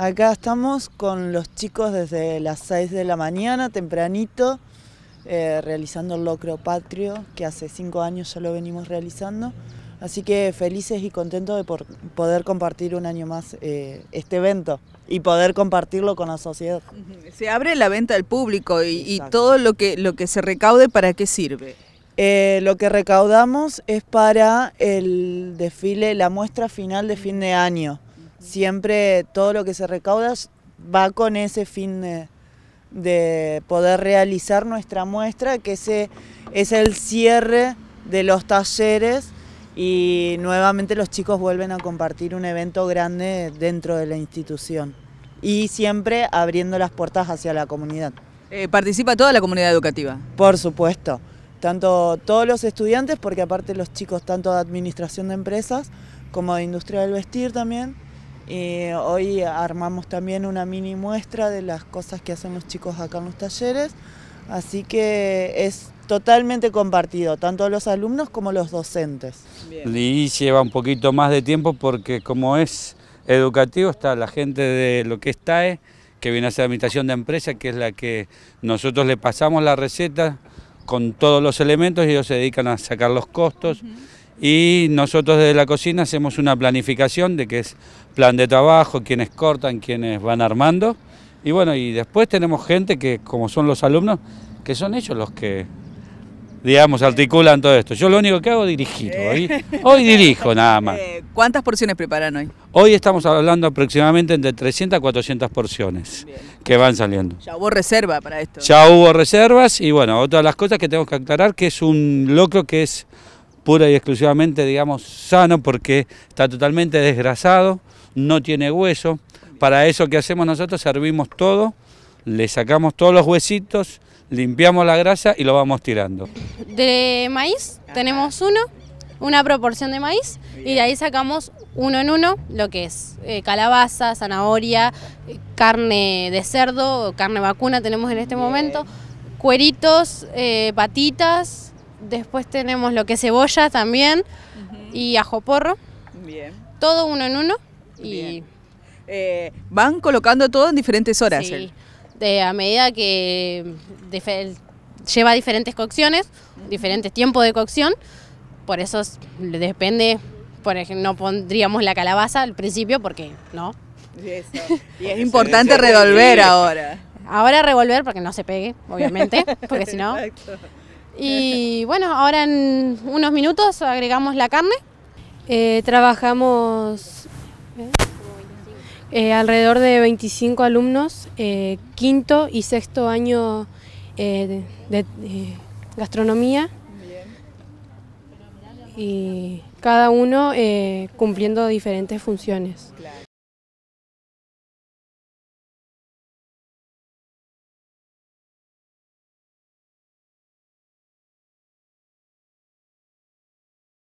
Acá estamos con los chicos desde las 6 de la mañana, tempranito, eh, realizando el locro patrio, que hace 5 años ya lo venimos realizando. Así que felices y contentos de poder compartir un año más eh, este evento y poder compartirlo con la sociedad. Se abre la venta al público y, todo lo que, lo que se recaude, ¿para qué sirve? Eh, lo que recaudamos es para el desfile, la muestra final de fin de año. Siempre todo lo que se recauda va con ese fin de, poder realizar nuestra muestra, que es el cierre de los talleres y nuevamente los chicos vuelven a compartir un evento grande dentro de la institución y siempre abriendo las puertas hacia la comunidad. Eh, ¿Participa toda la comunidad educativa? Por supuesto, tanto todos los estudiantes, porque aparte los chicos tanto de administración de empresas como de industria del vestir también, y eh, hoy armamos también una mini muestra de las cosas que hacen los chicos acá en los talleres, así que es totalmente compartido, tanto los alumnos como los docentes. Bien. Y lleva un poquito más de tiempo porque como es educativo está la gente de lo que es TAE, que viene a ser Administración de Empresa, que es la que nosotros le pasamos la receta con todos los elementos y ellos se dedican a sacar los costos y nosotros desde la cocina hacemos una planificación de qué es plan de trabajo, quiénes cortan, quiénes van armando. Y bueno, y después tenemos gente que, como son los alumnos, que son ellos los que, digamos, articulan todo esto. Yo lo único que hago es dirigir. Eh. Hoy, dirijo nada más. Eh, ¿Cuántas porciones preparan hoy? Hoy estamos hablando aproximadamente entre 300 a 400 porciones que van saliendo. Ya hubo reserva para esto. Ya hubo reservas y bueno, otra de las cosas que tengo que aclarar que es un locro que es pura y exclusivamente, digamos, sano porque está totalmente desgrasado, no tiene hueso. Para eso que hacemos nosotros, servimos todo, le sacamos todos los huesitos, limpiamos la grasa y lo vamos tirando. De maíz tenemos uno, una proporción de maíz y de ahí sacamos uno en uno lo que es eh, calabaza, zanahoria, eh, carne de cerdo, carne vacuna tenemos en este momento, cueritos, eh, patitas, Después tenemos lo que es cebolla también y ajo porro. Bien. Todo uno en uno. Y eh, van colocando todo en diferentes horas. Sí. a medida que lleva diferentes cocciones, diferentes tiempos de cocción, por eso depende, por ejemplo, no pondríamos la calabaza al principio porque no. Y, y es importante revolver ahora. Ahora revolver porque no se pegue, obviamente, porque si no. Y bueno, ahora en unos minutos agregamos la carne. Eh, trabajamos eh, eh, alrededor de 25 alumnos, quinto y sexto año de gastronomía. Y cada uno cumpliendo diferentes funciones.